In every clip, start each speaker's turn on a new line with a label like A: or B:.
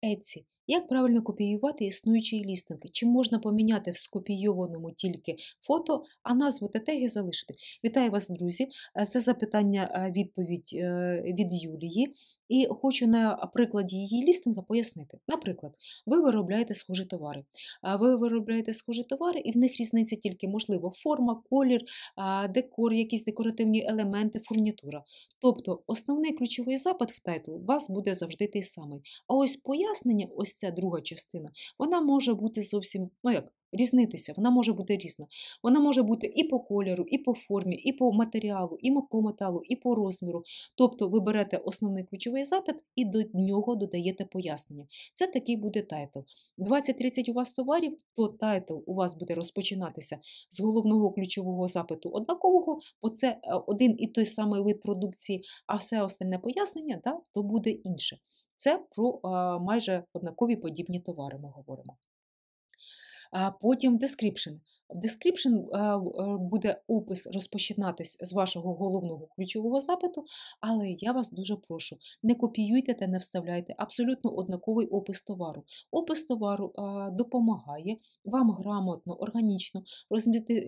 A: έτσι Як правильно копіювати існуючі лістинг? Чи можна поміняти в скопійованому тільки фото, а назву та теги залишити? Вітаю вас, друзі! Е, це запитання е, відповідь е, від Юлії, і хочу на прикладі її лістинга пояснити. Наприклад, ви виробляєте схожі товари. Ви виробляєте схожі товари, і в них різниця тільки, можливо, форма, колір, декор, якісь декоративні елементи, фурнітура. Тобто основний ключовий запит в тайтл у вас буде завжди той самий. А ось пояснення, ось ця друга частина. Вона може бути зовсім, ну як, різнитися, вона може бути різна. Вона може бути і по кольору, і по формі, і по матеріалу, і по металу, і по розміру. Тобто ви берете основний ключовий запит і до нього додаєте пояснення. Це такий буде тайтл. 20-30 у вас товарів, то тайтл у вас буде розпочинатися з головного ключового запиту однакового, бо це е, один і той самий вид продукції, а все остальне пояснення да, то буде інше. Це про майже однакові подібні товари ми говоримо. Потім description. В Description е, е, буде опис розпочинатись з вашого головного ключового запиту, але я вас дуже прошу, не копіюйте та не вставляйте абсолютно однаковий опис товару. Опис товару е, допомагає вам грамотно, органічно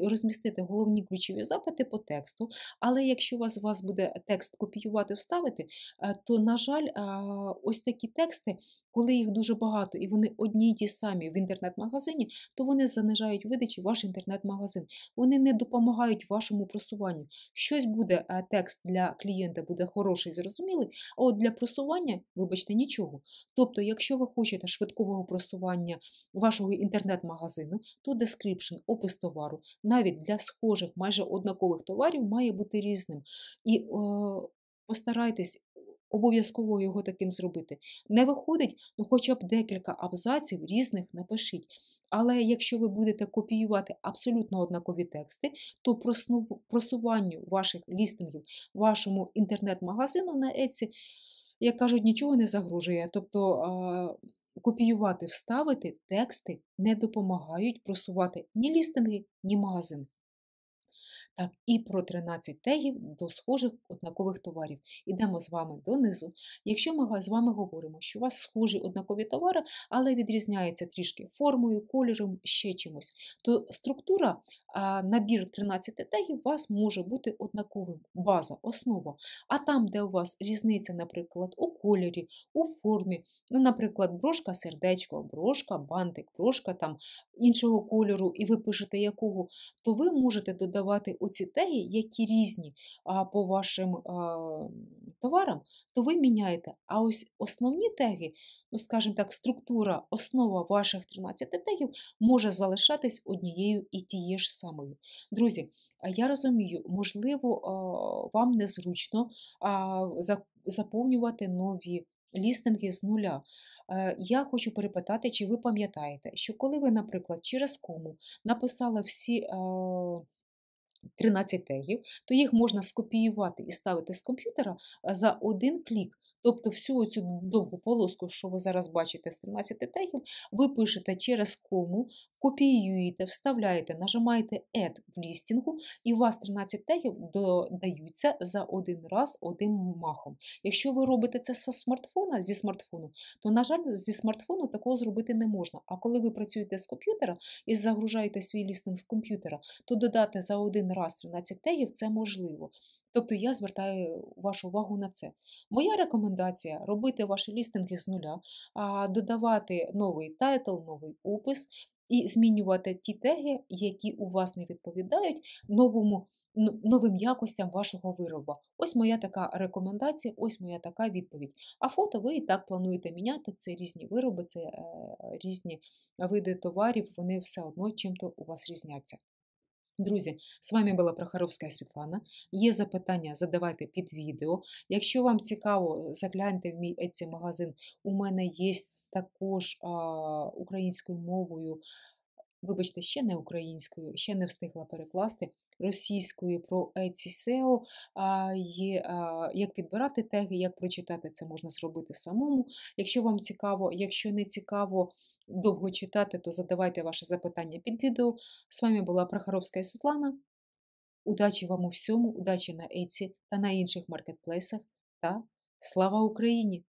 A: розмістити головні ключові запити по тексту. Але якщо у вас вас буде текст копіювати, вставити, то, на жаль, ось такі тексти коли їх дуже багато і вони одні й ті самі в інтернет-магазині, то вони занижають видачі ваш інтернет-магазин. Вони не допомагають вашому просуванню. Щось буде, е, текст для клієнта буде хороший, зрозумілий, а от для просування, вибачте, нічого. Тобто, якщо ви хочете швидкого просування вашого інтернет-магазину, то description, опис товару, навіть для схожих, майже однакових товарів, має бути різним. І е, Постарайтесь Обов'язково його таким зробити. Не виходить, ну хоча б декілька абзаців різних напишіть. Але якщо ви будете копіювати абсолютно однакові тексти, то просуванню ваших лістингів, вашому інтернет-магазину на Etsy, як кажуть, нічого не загрожує. Тобто. Копіювати, вставити тексти не допомагають просувати ні лістинги, ні магазин так і про 13 тегів до схожих однакових товарів. Ідемо з вами донизу. Якщо ми з вами говоримо, що у вас схожі однакові товари, але відрізняється трішки формою, кольором, ще чимось, то структура, набір 13 тегів у вас може бути однаковим, база, основа. А там, де у вас різниця, наприклад, у кольорі, у формі, ну, наприклад, брошка, сердечко, брошка, бантик, брошка там іншого кольору, і ви пишете якого, то ви можете додавати оці теги, які різні по вашим товарам, то ви міняєте. А ось основні теги, ну, скажімо так, структура, основа ваших 13 тегів може залишатись однією і тією ж самою. Друзі, я розумію, можливо, вам незручно заповнювати нові. Лістинги з нуля. Я хочу перепитати, чи ви пам'ятаєте, що коли ви, наприклад, через кому написали всі 13 тегів, то їх можна скопіювати і ставити з комп'ютера за один клік. Тобто всю цю довгу полоску, що ви зараз бачите з 13 тегів, ви пишете через кому, копіюєте, вставляєте, нажимаєте Add в лістінгу, і у вас 13 тегів додаються за один раз одним махом. Якщо ви робите це з смартфона, зі смартфону, то, на жаль, зі смартфону такого зробити не можна. А коли ви працюєте з комп'ютера і загружаєте свій лістинг з комп'ютера, то додати за один один раз 13 тегів, це можливо. Тобто я звертаю вашу увагу на це. Моя рекомендація робити ваші лістинги з нуля, додавати новий тайтл, новий опис і змінювати ті теги, які у вас не відповідають новому. Новим якостям вашого виробу. Ось моя така рекомендація, ось моя така відповідь. А фото ви і так плануєте міняти. Це різні вироби, це е, різні види товарів, вони все одно чим-то у вас різняться. Друзі, з вами була Прохоровська Світлана. Є запитання, задавайте під відео. Якщо вам цікаво, загляньте в мій Etsy магазин У мене є також а, українською мовою вибачте, ще не українською, ще не встигла перекласти російською про Еці SEO, є, як підбирати теги, як прочитати це можна зробити самому. Якщо вам цікаво, якщо не цікаво довго читати, то задавайте ваше запитання під відео. З вами була Прохоровська Світлана. Удачі вам у всьому, удачі на Еці та на інших маркетплейсах. Та слава Україні!